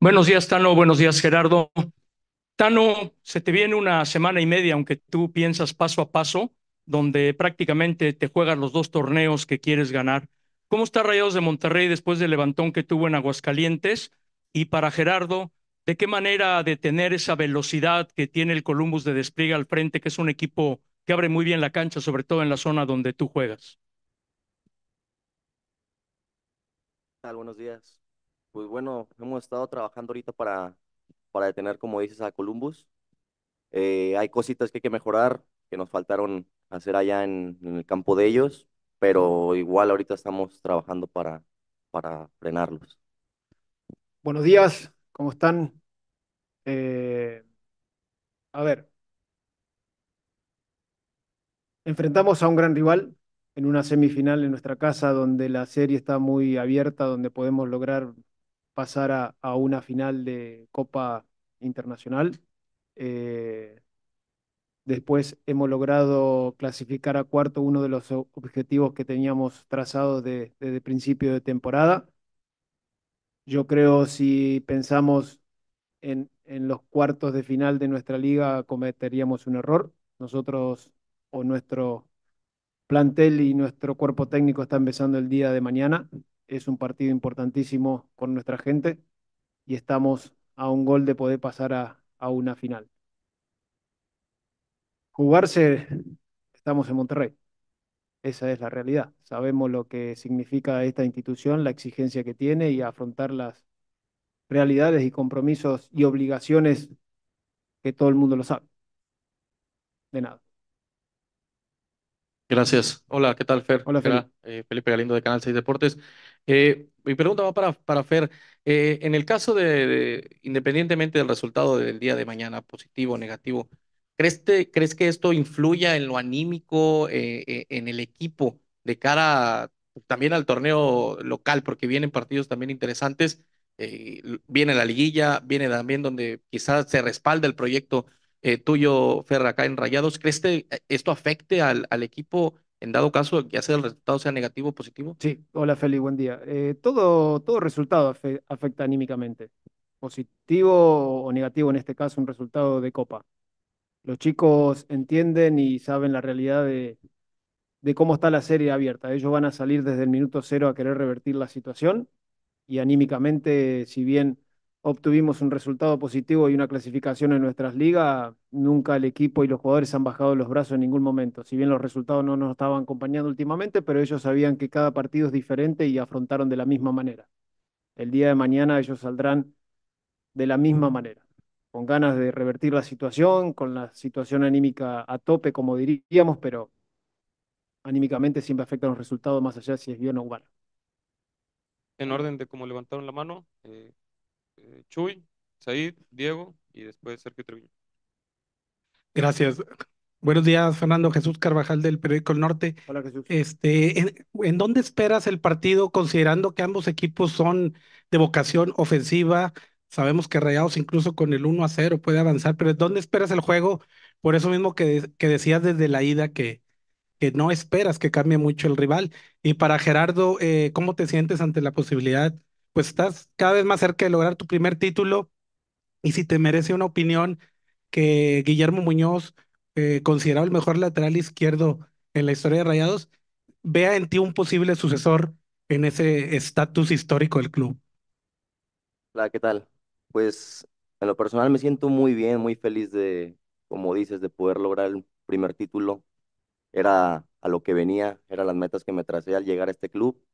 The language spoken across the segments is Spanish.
Buenos días, Tano. Buenos días, Gerardo. Tano, se te viene una semana y media, aunque tú piensas paso a paso, donde prácticamente te juegas los dos torneos que quieres ganar. ¿Cómo está Rayados de Monterrey después del levantón que tuvo en Aguascalientes? Y para Gerardo, ¿de qué manera de tener esa velocidad que tiene el Columbus de despliegue al frente, que es un equipo que abre muy bien la cancha, sobre todo en la zona donde tú juegas? buenos días pues bueno, hemos estado trabajando ahorita para, para detener, como dices, a Columbus. Eh, hay cositas que hay que mejorar, que nos faltaron hacer allá en, el campo de ellos, pero igual ahorita estamos trabajando para, para frenarlos. Buenos días, ¿cómo están? Eh, a ver, enfrentamos a un gran rival en una semifinal en nuestra casa donde la serie está muy abierta, donde podemos lograr pasar a, una final de Copa Internacional. Eh, después hemos logrado clasificar a cuarto uno de los objetivos que teníamos trazados desde principio de temporada. Yo creo si pensamos en, en los cuartos de final de nuestra liga cometeríamos un error. Nosotros o nuestro plantel y nuestro cuerpo técnico está empezando el día de mañana es un partido importantísimo con nuestra gente y estamos a un gol de poder pasar a, una final. Jugarse, estamos en Monterrey. Esa es la realidad. Sabemos lo que significa esta institución, la exigencia que tiene y afrontar las realidades y compromisos y obligaciones que todo el mundo lo sabe. De nada. Gracias. Hola, ¿qué tal, Fer? Hola, Felipe. Eh, Felipe Galindo de Canal 6 Deportes. Eh, mi pregunta va para, para Fer. Eh, en el caso de, independientemente del resultado del día de mañana, positivo o negativo, ¿crees, ¿crees que esto influya en lo anímico, eh, en el equipo, de cara también al torneo local? Porque vienen partidos también interesantes, viene la liguilla, viene también donde quizás se respalda el proyecto tuyo, Fer, acá en Rayados. ¿Crees que esto afecte al, al equipo? en dado caso, ya sea el resultado sea negativo o positivo? Sí, hola Feli, buen día. Eh, todo, todo resultado afecta anímicamente, positivo o negativo, en este caso un resultado de copa. Los chicos entienden y saben la realidad de, de cómo está la serie abierta. Ellos van a salir desde el minuto cero a querer revertir la situación y anímicamente, si bien obtuvimos un resultado positivo y una clasificación en nuestras ligas, nunca el equipo y los jugadores han bajado los brazos en ningún momento. Si bien los resultados no nos estaban acompañando últimamente, pero ellos sabían que cada partido es diferente y afrontaron de la misma manera. El día de mañana ellos saldrán de la misma manera, con ganas de revertir la situación, con la situación anímica a tope, como diríamos, pero anímicamente siempre a los resultados más allá si es bien o mal. En orden de cómo levantaron la mano, eh, eh, Chuy, Said, Diego y después Sergio Treviño. Gracias. Buenos días, Fernando Jesús Carvajal del Periódico El Norte. Hola, Jesús. Este, ¿en, dónde esperas el partido considerando que ambos equipos son de vocación ofensiva? Sabemos que Rayados incluso con el 1 a 0 puede avanzar, pero ¿dónde esperas el juego? Por eso mismo que, que decías desde la ida que, que no esperas que cambie mucho el rival. Y para Gerardo, eh, ¿cómo te sientes ante la posibilidad pues estás cada vez más cerca de lograr tu primer título y si te merece una opinión que Guillermo Muñoz, eh, el mejor lateral izquierdo en la historia de Rayados, vea en ti un posible sucesor en ese estatus histórico del club. Hola, ¿qué tal? Pues en lo personal me siento muy bien, muy feliz de, como dices, de poder lograr el primer título. Era a lo que venía, eran las metas que me tracé al llegar a este club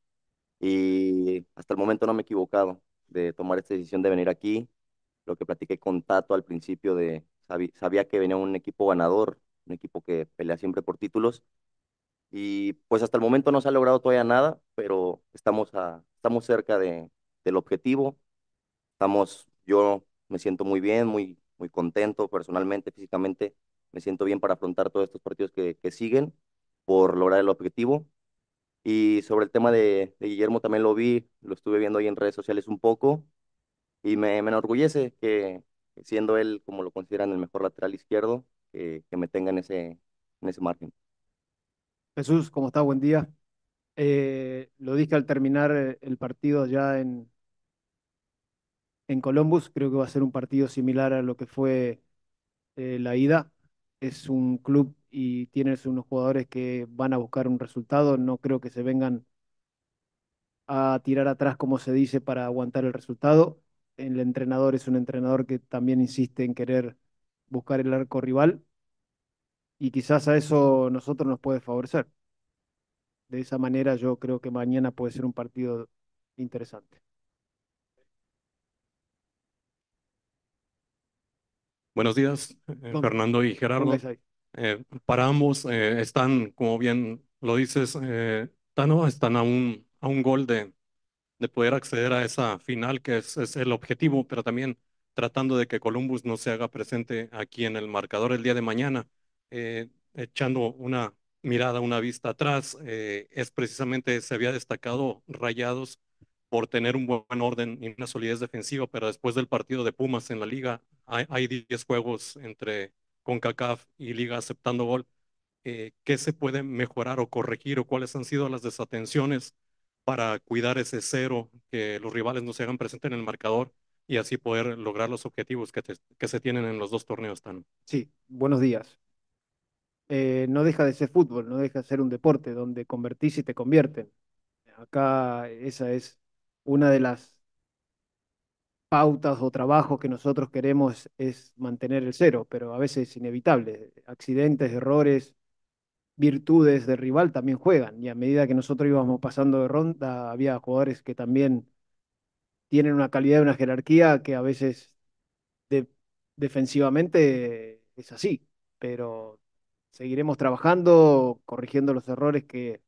y hasta el momento no me he equivocado de tomar esta decisión de venir aquí. Lo que platiqué con Tato al principio de, sabía que venía un equipo ganador, un equipo que pelea siempre por títulos. Y pues hasta el momento no se ha logrado todavía nada, pero estamos, a, estamos cerca de, del objetivo. Estamos, yo me siento muy bien, muy, muy contento personalmente, físicamente. Me siento bien para afrontar todos estos partidos que siguen por lograr el objetivo. Y sobre el tema de, Guillermo también lo vi, lo estuve viendo ahí en redes sociales un poco y me, me enorgullece que siendo él como lo consideran el mejor lateral izquierdo, que me tengan ese, en ese margen. Jesús, ¿cómo está? Buen día. Eh, lo dije al terminar eh, el partido ya en, en Columbus, creo que va a ser un partido similar a lo que fue eh, la ida. Es un club y tienes unos jugadores que van a buscar un resultado, no creo que se vengan a tirar atrás, como se dice, para aguantar el resultado. El entrenador es un entrenador que también insiste en querer buscar el arco rival y quizás a eso nosotros nos puede favorecer. De esa manera yo creo que mañana puede ser un partido interesante. Buenos días, eh, Fernando y Gerardo. Eh, para ambos eh, están, como bien lo dices, eh, Tano, están a un, a un gol de, de poder acceder a esa final, que es, es, el objetivo, pero también tratando de que Columbus no se haga presente aquí en el marcador el día de mañana, echando una mirada, una vista atrás, es precisamente, se había destacado Rayados por tener un buen orden y una solidez defensiva, pero después del partido de Pumas en la liga hay 10 juegos entre CONCACAF y Liga aceptando gol, eh, ¿qué se puede mejorar o corregir o cuáles han sido las desatenciones para cuidar ese cero, que los rivales no se hagan presentes en el marcador y así poder lograr los objetivos que, se tienen en los dos torneos tan? Sí, buenos días. Eh, no deja de ser fútbol, no deja de ser un deporte donde convertís y te convierten. Acá esa es una de las pautas o trabajos que nosotros queremos es mantener el cero, pero a veces es inevitable. Accidentes, errores, virtudes de rival también juegan. Y a medida que nosotros íbamos pasando de ronda, había jugadores que también tienen una calidad y una jerarquía que a veces defensivamente es así, pero seguiremos trabajando, corrigiendo los errores que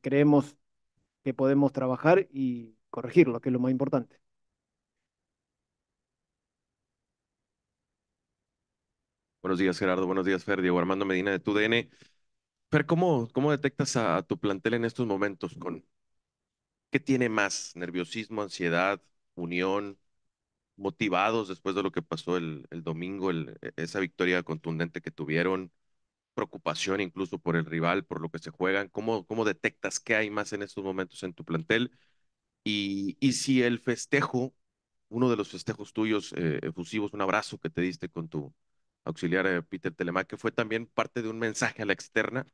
creemos que podemos trabajar y corregirlo, que es lo más importante. Buenos días, Gerardo. Buenos días, Fer. Diego Armando Medina de TUDN. Fer, ¿cómo, cómo detectas a, tu plantel en estos momentos? Con, ¿Qué tiene más? ¿Nerviosismo, ansiedad, unión? ¿Motivados después de lo que pasó el, el domingo, el, e, esa victoria contundente que tuvieron? preocupación incluso por el rival, por lo que se juegan? ¿Cómo, cómo detectas qué hay más en estos momentos en tu plantel? Y, y si el festejo, uno de los festejos tuyos eh, efusivos, un abrazo que te diste con tu, auxiliar eh, Peter Telemac, que fue también parte de un mensaje a la externa,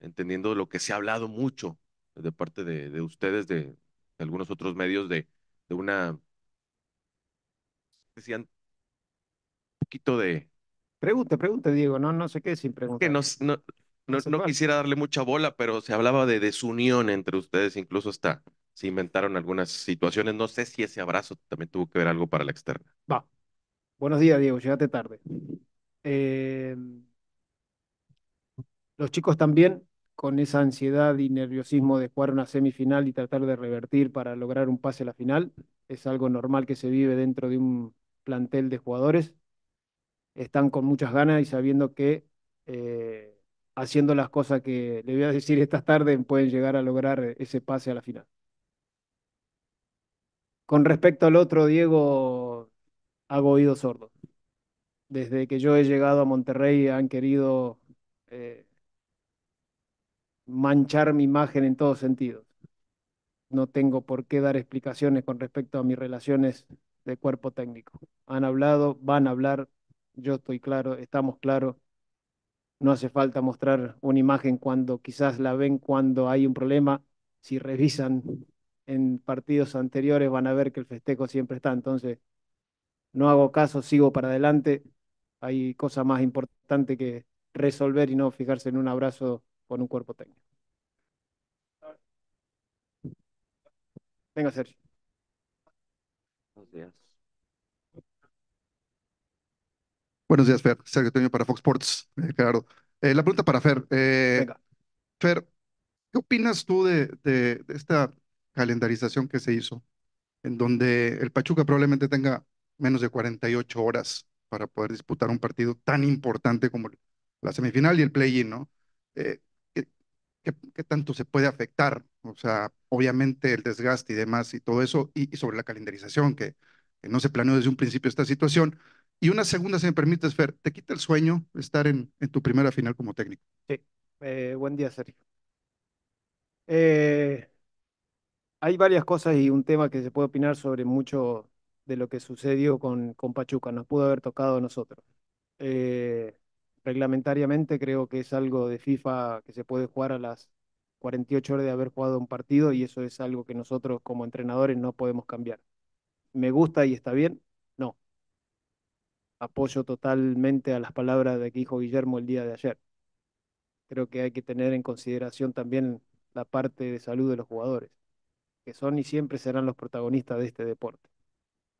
entendiendo lo que se ha hablado mucho de parte de, ustedes, de, algunos otros medios, de, de una, decían, un poquito de... Pregunta, pregunta, Diego, no, no sé qué sin preguntar. Que no, quisiera darle mucha bola, pero se hablaba de desunión entre ustedes, incluso hasta se inventaron algunas situaciones. No sé si ese abrazo también tuvo que ver algo para la externa. Va. Buenos días, Diego, llegaste tarde. Eh, los chicos también, con esa ansiedad y nerviosismo de jugar una semifinal y tratar de revertir para lograr un pase a la final, es algo normal que se vive dentro de un plantel de jugadores. Están con muchas ganas y sabiendo que eh, haciendo las cosas que le voy a decir esta tarde pueden llegar a lograr ese pase a la final. Con respecto al otro, Diego, hago oído sordo desde que yo he llegado a Monterrey han querido eh, manchar mi imagen en todos sentidos. No tengo por qué dar explicaciones con respecto a mis relaciones de cuerpo técnico. Han hablado, van a hablar, yo estoy claro, estamos claros. No hace falta mostrar una imagen cuando quizás la ven cuando hay un problema. Si revisan en partidos anteriores van a ver que el festejo siempre está. Entonces, no hago caso, sigo para adelante hay cosas más importantes que resolver y no fijarse en un abrazo con un cuerpo técnico. Venga, Sergio. Buenos días. Buenos días, Fer. Sergio Toño para Fox Sports. Eh, claro. Eh, la pregunta para Fer. Eh, Fer, ¿qué opinas tú de, de esta calendarización que se hizo? En donde el Pachuca probablemente tenga menos de 48 horas para poder disputar un partido tan importante como la semifinal y el play-in, ¿no? Eh, ¿qué, tanto se puede afectar? O sea, obviamente el desgaste y demás y todo eso, y, sobre la calendarización, que, no se planeó desde un principio esta situación. Y una segunda, si me permites, Fer, ¿te quita el sueño estar en, tu primera final como técnico? Sí, eh, buen día, Sergio. Eh, hay varias cosas y un tema que se puede opinar sobre mucho, de lo que sucedió con, con Pachuca, nos pudo haber tocado a nosotros. Eh, reglamentariamente creo que es algo de FIFA que se puede jugar a las 48 horas de haber jugado un partido y eso es algo que nosotros como entrenadores no podemos cambiar. ¿Me gusta y está bien? No. Apoyo totalmente a las palabras de que dijo Guillermo el día de ayer. Creo que hay que tener en consideración también la parte de salud de los jugadores, que son y siempre serán los protagonistas de este deporte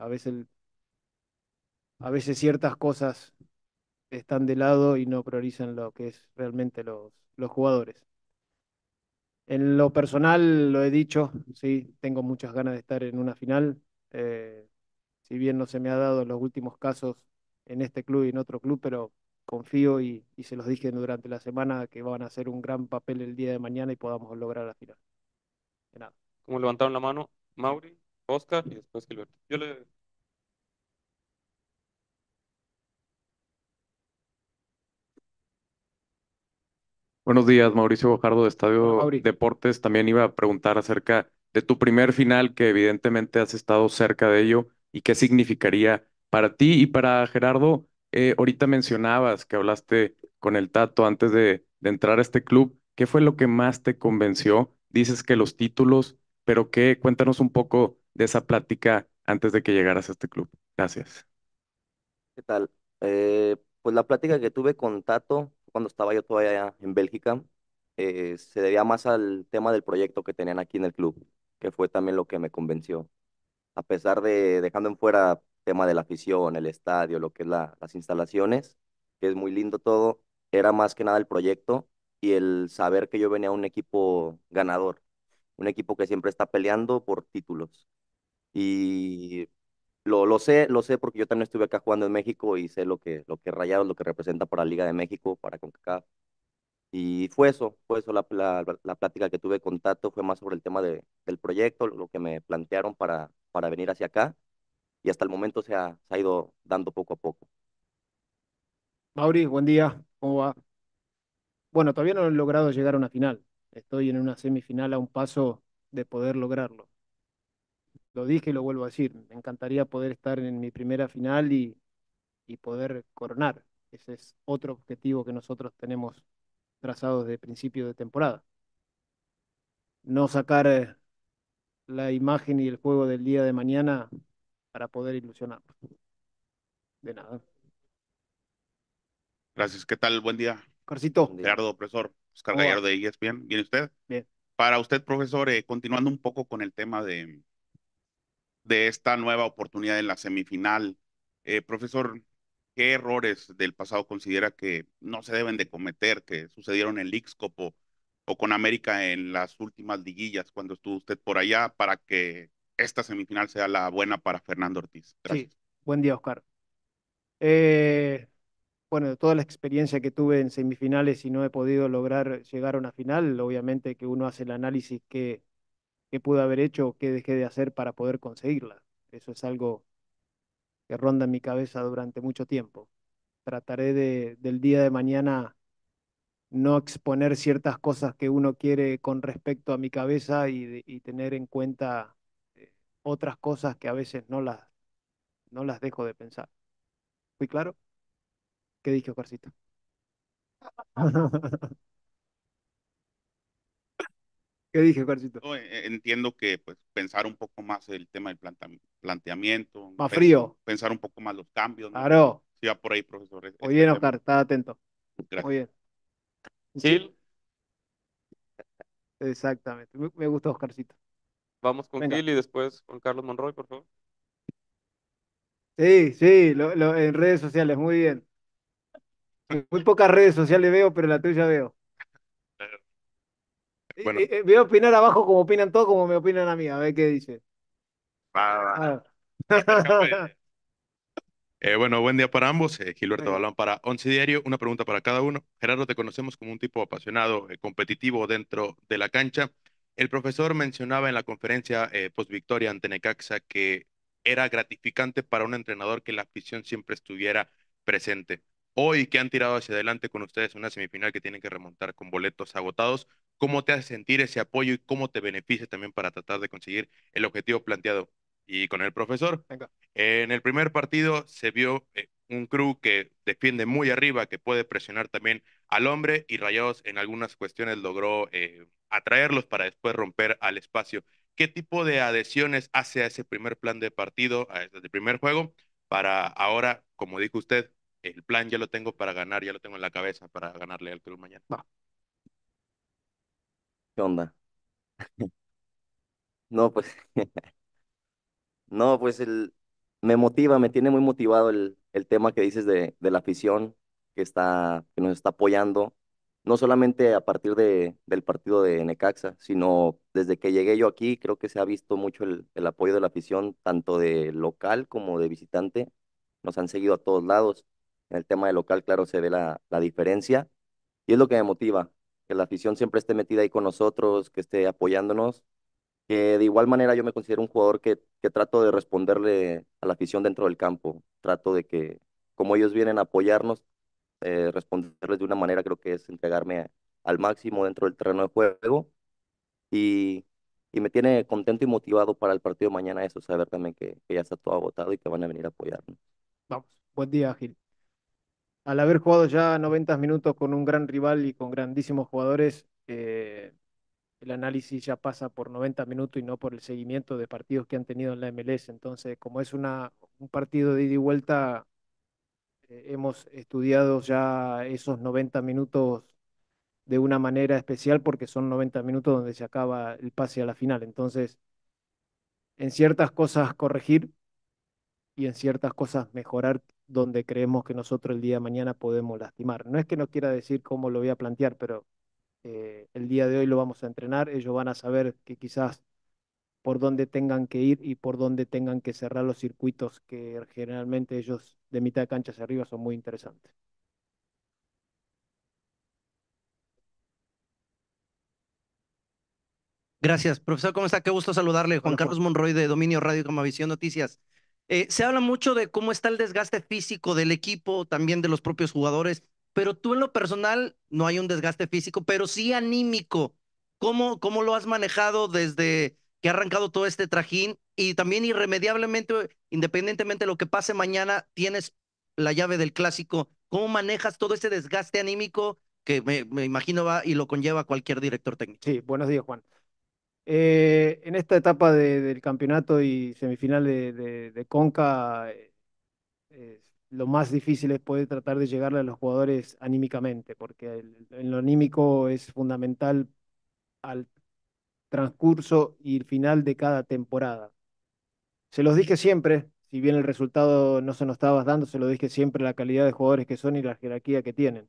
a veces, a veces ciertas cosas están de lado y no priorizan lo que es realmente los, los jugadores. En lo personal, lo he dicho, sí, tengo muchas ganas de estar en una final. Eh, si bien no se me ha dado en los últimos casos en este club y en otro club, pero confío y, se los dije durante la semana que van a hacer un gran papel el día de mañana y podamos lograr la final. De nada. ¿Cómo levantaron la mano, Mauri. Oscar y después Gilberto. Yo le... Buenos días, Mauricio Bojardo de Estadio Deportes. También iba a preguntar acerca de tu primer final, que evidentemente has estado cerca de ello, y qué significaría para ti y para Gerardo. Eh, ahorita mencionabas que hablaste con el Tato antes de, de entrar a este club. ¿Qué fue lo que más te convenció? Dices que los títulos, pero qué, cuéntanos un poco de esa plática antes de que llegaras a este club. Gracias. ¿Qué tal? Eh, pues la plática que tuve con Tato cuando estaba yo todavía en Bélgica eh, se debía más al tema del proyecto que tenían aquí en el club, que fue también lo que me convenció. A pesar de dejando en fuera tema de la afición, el estadio, lo que es las instalaciones, que es muy lindo todo, era más que nada el proyecto y el saber que yo venía a un equipo ganador, un equipo que siempre está peleando por títulos. Y lo, lo sé, lo sé porque yo también estuve acá jugando en México y sé lo que, lo que Rayados, lo que representa para la Liga de México, para CONCACAF. Y fue eso, fue eso la, la, plática que tuve con Tato, fue más sobre el tema de, del proyecto, lo que me plantearon para, para venir hacia acá. Y hasta el momento se ha, se ha ido dando poco a poco. Mauri, buen día, ¿cómo va? Bueno, todavía no he logrado llegar a una final. Estoy en una semifinal a un paso de poder lograrlo lo dije y lo vuelvo a decir, me encantaría poder estar en mi primera final y, y poder coronar. Ese es otro objetivo que nosotros tenemos trazado desde principio de temporada. No sacar eh, la imagen y el juego del día de mañana para poder ilusionarnos. De nada. Gracias. ¿Qué tal? Buen día. Carcito. Gerardo, profesor. Oscar Gallardo de ESPN. ¿Bien usted? Bien. Para usted, profesor, eh, continuando un poco con el tema de, de esta nueva oportunidad en la semifinal. Eh, profesor, ¿qué errores del pasado considera que no se deben de cometer, que sucedieron en el Ixcopo o, con América en las últimas liguillas cuando estuvo usted por allá para que esta semifinal sea la buena para Fernando Ortiz? Sí, buen día, Oscar. Eh, bueno, toda la experiencia que tuve en semifinales y no he podido lograr llegar a una final, obviamente que uno hace el análisis que qué pude haber hecho o qué dejé de hacer para poder conseguirla. Eso es algo que ronda en mi cabeza durante mucho tiempo. Trataré de, del día de mañana no exponer ciertas cosas que uno quiere con respecto a mi cabeza y, tener en cuenta eh, otras cosas que a veces no las, no las dejo de pensar. ¿Fui claro? ¿Qué dije, Oscarcito? ¿Qué dije, Juancito? E, entiendo que pues, pensar un poco más el tema del planteamiento. Más frío. Pensar un poco más los cambios. Claro. Sí, va por ahí, profesor. E, muy bien, Oscar, está atento. Gracias. Muy bien. ¿Sí? Exactamente. Me gusta Oscarcito. Vamos con Gil y después con Carlos Monroy, por favor. Sí, sí, en redes sociales, muy bien. Muy pocas redes sociales veo, pero la tuya veo. Eh, eh, voy a opinar abajo como opinan todos, como me opinan a mí, a ver qué dice. Eh, bueno, buen día para ambos. Gilberto Balón para Once Diario. Una pregunta para cada uno. Gerardo, te conocemos como un tipo apasionado, competitivo dentro de la cancha. El profesor mencionaba en la conferencia post-victoria ante Necaxa que era gratificante para un entrenador que la afición siempre estuviera presente. Hoy que han tirado hacia adelante con ustedes una semifinal que tienen que remontar con boletos agotados, cómo te hace sentir ese apoyo y cómo te beneficia también para tratar de conseguir el objetivo planteado. Y con el profesor, en el primer partido se vio eh, un crew que defiende muy arriba, que puede presionar también al hombre y Rayados en algunas cuestiones logró eh, atraerlos para después romper al espacio. ¿Qué tipo de adhesiones hace a ese primer plan de partido, a ese primer juego, para ahora, como dijo usted, el plan ya lo tengo para ganar, ya lo tengo en la cabeza para ganarle al club mañana? ¿Qué onda? No, pues, no, pues el, me motiva, me tiene muy motivado el, el tema que dices de, la afición que está, que nos está apoyando, no solamente a partir de, del partido de Necaxa, sino desde que llegué yo aquí, creo que se ha visto mucho el, apoyo de la afición, tanto de local como de visitante, nos han seguido a todos lados. En el tema de local, claro, se ve la, la diferencia y es lo que me motiva la afición siempre esté metida ahí con nosotros, que esté apoyándonos. Que de igual manera yo me considero un jugador que, que trato de responderle a la afición dentro del campo. Trato de que, como ellos vienen a apoyarnos, eh, responderles de una manera creo que es entregarme al máximo dentro del terreno de juego. Y, me tiene contento y motivado para el partido de mañana eso, saber también que, que ya está todo agotado y que van a venir a apoyarnos. Vamos, buen día, Gil al haber jugado ya 90 minutos con un gran rival y con grandísimos jugadores, eh, el análisis ya pasa por 90 minutos y no por el seguimiento de partidos que han tenido en la MLS. Entonces, como es una, un partido de ida y vuelta, eh, hemos estudiado ya esos 90 minutos de una manera especial porque son 90 minutos donde se acaba el pase a la final. Entonces, en ciertas cosas corregir y en ciertas cosas mejorar donde creemos que nosotros el día de mañana podemos lastimar. No es que no quiera decir cómo lo voy a plantear, pero eh, el día de hoy lo vamos a entrenar, ellos van a saber que quizás por dónde tengan que ir y por dónde tengan que cerrar los circuitos que generalmente ellos de mitad de cancha hacia arriba son muy interesantes. Gracias, profesor. ¿Cómo está? Qué gusto saludarle. Juan Carlos Monroy de Dominio Radio Comavisión Noticias. Eh, se habla mucho de cómo está el desgaste físico del equipo, también de los propios jugadores, pero tú en lo personal no hay un desgaste físico, pero sí anímico. ¿Cómo, cómo lo has manejado desde que ha arrancado todo este trajín? Y también irremediablemente, independientemente de lo que pase mañana, tienes la llave del clásico. ¿Cómo manejas todo ese desgaste anímico que me imagino va y lo conlleva cualquier director técnico? Sí, buenos días, Juan. Eh, en esta etapa del campeonato y semifinal de, Conca, eh, eh, lo más difícil es poder tratar de llegarle a los jugadores anímicamente, porque en lo anímico es fundamental al transcurso y el final de cada temporada. Se los dije siempre, si bien el resultado no se nos estaba dando, se lo dije siempre la calidad de jugadores que son y la jerarquía que tienen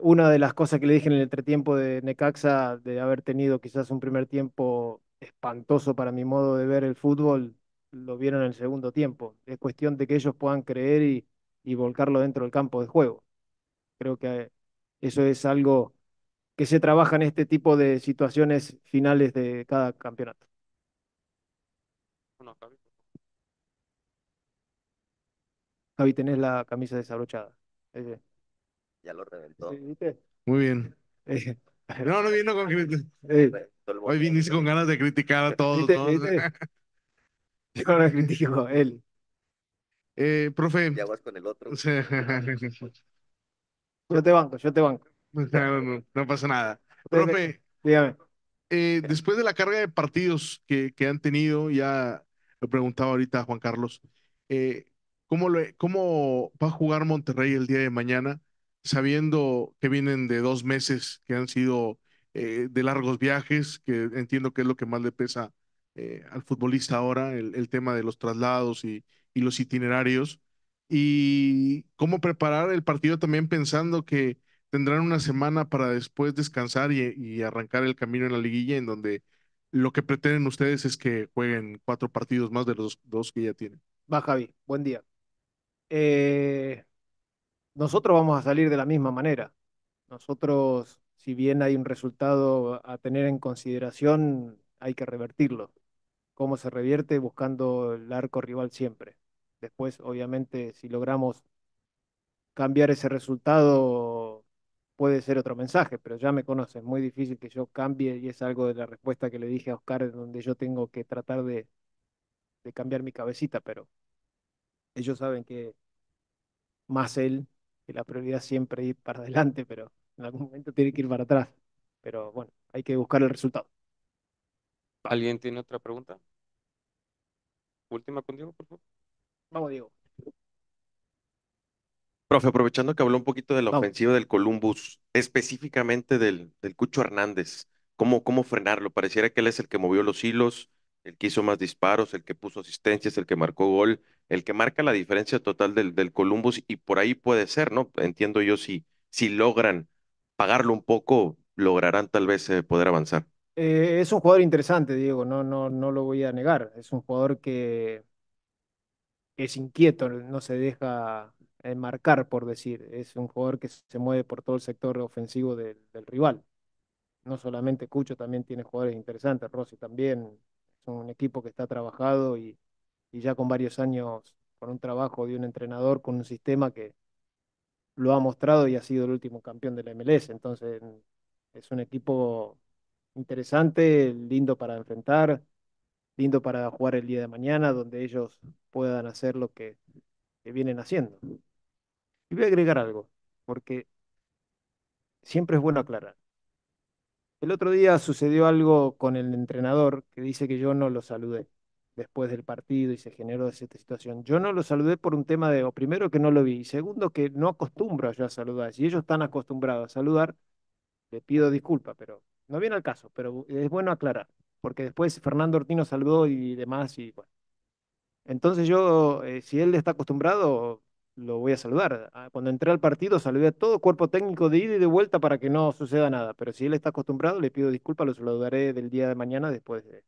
una de las cosas que le dije en el entretiempo de Necaxa, de haber tenido quizás un primer tiempo espantoso para mi modo de ver el fútbol, lo vieron en el segundo tiempo. Es cuestión de que ellos puedan creer y, volcarlo dentro del campo de juego. Creo que eso es algo que se trabaja en este tipo de situaciones finales de cada campeonato. Javi, tenés la camisa desabrochada ya lo reventó. Muy bien. Eh, no, no vino con eh, Hoy viniste con ganas de criticar a todos. ¿no? Yo lo critico, él. Eh, profe. Ya vas con el otro. yo te banco, yo te banco. No, pasa nada. Profe. Dígame. Eh, después de la carga de partidos que, que han tenido, ya lo preguntaba ahorita a Juan Carlos, eh, ¿cómo, lo, ¿cómo va a jugar Monterrey el día de mañana? sabiendo que vienen de dos meses que han sido eh, de largos viajes, que entiendo que es lo que más le pesa eh, al futbolista ahora, el, tema de los traslados y, los itinerarios, y cómo preparar el partido también pensando que tendrán una semana para después descansar y, y arrancar el camino en la liguilla, en donde lo que pretenden ustedes es que jueguen cuatro partidos más de los dos que ya tienen. Va, Javi, buen día. Eh, nosotros vamos a salir de la misma manera. Nosotros, si bien hay un resultado a tener en consideración, hay que revertirlo. ¿Cómo se revierte? Buscando el arco rival siempre. Después, obviamente, si logramos cambiar ese resultado, puede ser otro mensaje, pero ya me Es muy difícil que yo cambie y es algo de la respuesta que le dije a Oscar, donde yo tengo que tratar de, de cambiar mi cabecita, pero ellos saben que más él la prioridad siempre ir para adelante, pero en algún momento tiene que ir para atrás. Pero bueno, hay que buscar el resultado. ¿Alguien tiene otra pregunta? Última con Diego, por favor. Vamos, Diego. Profe, aprovechando que habló un poquito de la ofensiva del Columbus, específicamente del, del Cucho Hernández, ¿cómo, ¿cómo frenarlo? Pareciera que él es el que movió los hilos, el que hizo más disparos, el que puso asistencias, el que marcó gol, el que marca la diferencia total del, del Columbus y por ahí puede ser, ¿no? Entiendo yo si, si logran pagarlo un poco, lograrán tal vez eh, poder avanzar. Eh, es un jugador interesante, Diego, no, no, no lo voy a negar. Es un jugador que es inquieto, no se deja eh, marcar, por decir. Es un jugador que se mueve por todo el sector ofensivo del rival. No solamente Cucho, también tiene jugadores interesantes, Rossi también, un equipo que está trabajado y, ya con varios años con un trabajo de un entrenador, con un sistema que lo ha mostrado y ha sido el último campeón de la MLS. Entonces es un equipo interesante, lindo para enfrentar, lindo para jugar el día de mañana, donde ellos puedan hacer lo que vienen haciendo. Y voy a agregar algo, porque siempre es bueno aclarar. El otro día sucedió algo con el entrenador que dice que yo no lo saludé después del partido y se generó esta situación. Yo no lo saludé por un tema de, o primero que no lo vi, y segundo que no acostumbro yo a saludar. Si ellos están acostumbrados a saludar, le pido disculpa, pero no viene al caso, pero es bueno aclarar, porque después Fernando Ortino saludó y demás, y bueno. Entonces yo, eh, si él está acostumbrado, lo voy a saludar. Ah, cuando entré al partido saludé a todo cuerpo técnico de ida y de vuelta para que no suceda nada, pero si él está acostumbrado, le pido disculpas, lo saludaré del día de mañana después de...